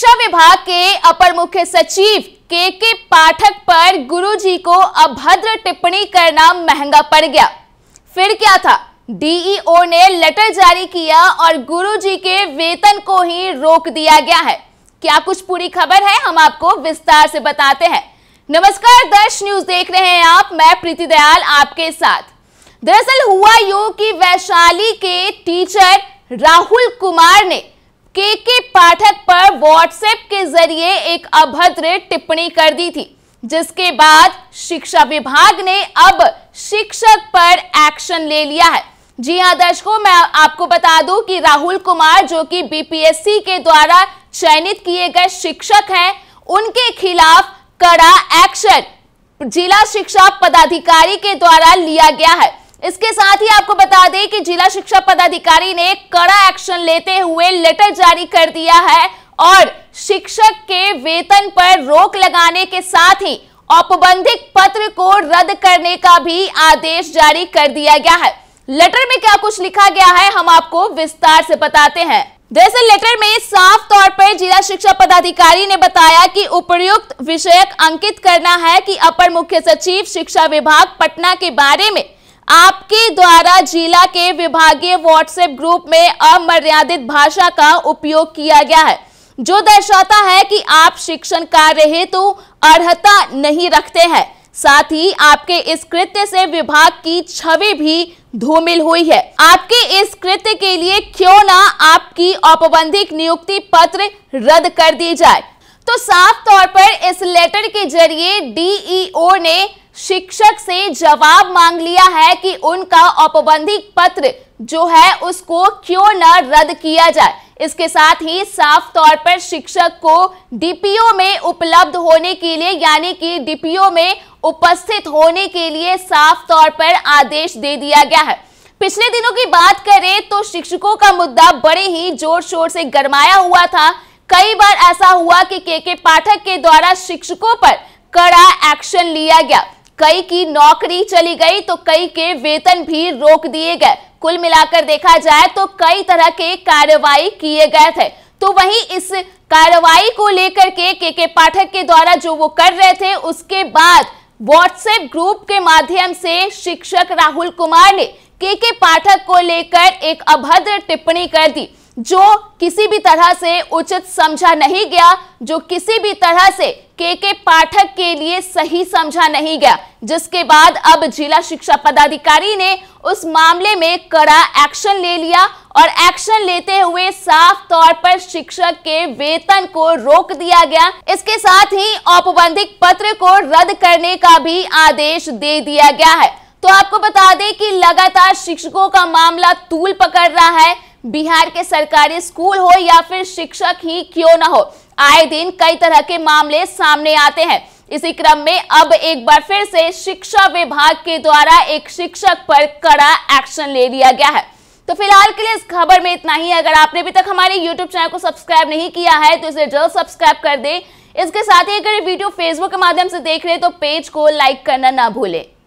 शिक्षा विभाग के अपर मुख्य सचिव के के पाठक पर गुरुजी को अभद्र टिप्पणी करना महंगा पड़ गया फिर क्या था डीईओ ने लेटर जारी किया और गुरुजी के वेतन को ही रोक दिया गया है क्या कुछ पूरी खबर है हम आपको विस्तार से बताते हैं नमस्कार दर्श न्यूज देख रहे हैं आप मैं प्रीति दयाल आपके साथ दरअसल हुआ यू की वैशाली के टीचर राहुल कुमार ने के के पाठक पर व्हाट्सएप के जरिए एक अभद्र टिप्पणी कर दी थी जिसके बाद शिक्षा विभाग ने अब शिक्षक पर एक्शन ले लिया है जी हाँ दर्शकों मैं आपको बता दूं कि राहुल कुमार जो कि बीपीएससी के द्वारा चयनित किए गए शिक्षक हैं उनके खिलाफ कड़ा एक्शन जिला शिक्षा पदाधिकारी के द्वारा लिया गया है इसके साथ ही आपको बता दें कि जिला शिक्षा पदाधिकारी ने कड़ा एक्शन लेते हुए लेटर जारी कर दिया है और शिक्षक के वेतन पर रोक लगाने के साथ ही औपबंधिक पत्र को रद्द करने का भी आदेश जारी कर दिया गया है लेटर में क्या कुछ लिखा गया है हम आपको विस्तार से बताते हैं दरअसल लेटर में साफ तौर पर जिला शिक्षा पदाधिकारी ने बताया कि उपयुक्त विषयक अंकित करना है कि अपर मुख्य सचिव शिक्षा विभाग पटना के बारे में आपके द्वारा जिला के विभागीय व्हाट्सएप ग्रुप में अमर्यादित भाषा का उपयोग किया गया है जो दर्शाता है कि आप शिक्षण कार्य हेतु अर्हता नहीं रखते हैं साथ ही आपके इस कृत्य से विभाग की छवि भी धूमिल हुई है आपके इस कृत्य के लिए क्यों ना आपकी औपबंधिक नियुक्ति पत्र रद्द कर दी जाए तो साफ तौर पर इस लेटर के जरिए डीईओ e ने शिक्षक से जवाब मांग लिया है कि उनका औपबंधिक पत्र जो है उसको क्यों न रद्द किया जाए इसके साथ ही साफ तौर पर शिक्षक को डीपीओ में उपलब्ध होने के लिए यानी कि डीपीओ में उपस्थित होने के लिए साफ तौर पर आदेश दे दिया गया है पिछले दिनों की बात करें तो शिक्षकों का मुद्दा बड़े ही जोर शोर से गरमाया हुआ था कई बार ऐसा हुआ कि के के पाठक के द्वारा शिक्षकों पर कड़ा एक्शन लिया गया कई की नौकरी चली गई तो कई के वेतन भी रोक दिए गए कुल मिलाकर देखा जाए तो कई तरह के कार्रवाई किए गए थे तो वहीं इस कार्रवाई को लेकर के के के पाठक के द्वारा जो वो कर रहे थे उसके बाद व्हाट्सएप ग्रुप के माध्यम से शिक्षक राहुल कुमार ने के के पाठक को लेकर एक अभद्र टिप्पणी कर दी जो किसी भी तरह से उचित समझा नहीं गया जो किसी भी तरह से के के पाठक के लिए सही समझा नहीं गया जिसके बाद अब जिला शिक्षा पदाधिकारी ने उस मामले में कड़ा एक्शन ले लिया और एक्शन लेते हुए साफ तौर पर शिक्षक के वेतन को रोक दिया गया इसके साथ ही औपबंधिक पत्र को रद्द करने का भी आदेश दे दिया गया है तो आपको बता दें कि लगातार शिक्षकों का मामला तूल पकड़ रहा है बिहार के सरकारी स्कूल हो या फिर शिक्षक ही क्यों ना हो आए दिन कई तरह के मामले सामने आते हैं इसी क्रम में अब एक बार फिर से शिक्षा विभाग के द्वारा एक शिक्षक पर कड़ा एक्शन ले लिया गया है तो फिलहाल के लिए इस खबर में इतना ही अगर आपने अभी तक हमारे YouTube चैनल को सब्सक्राइब नहीं किया है तो इसे जल्द सब्सक्राइब कर दें इसके साथ ही अगर वीडियो फेसबुक के माध्यम से देख रहे हैं तो पेज को लाइक करना ना भूलें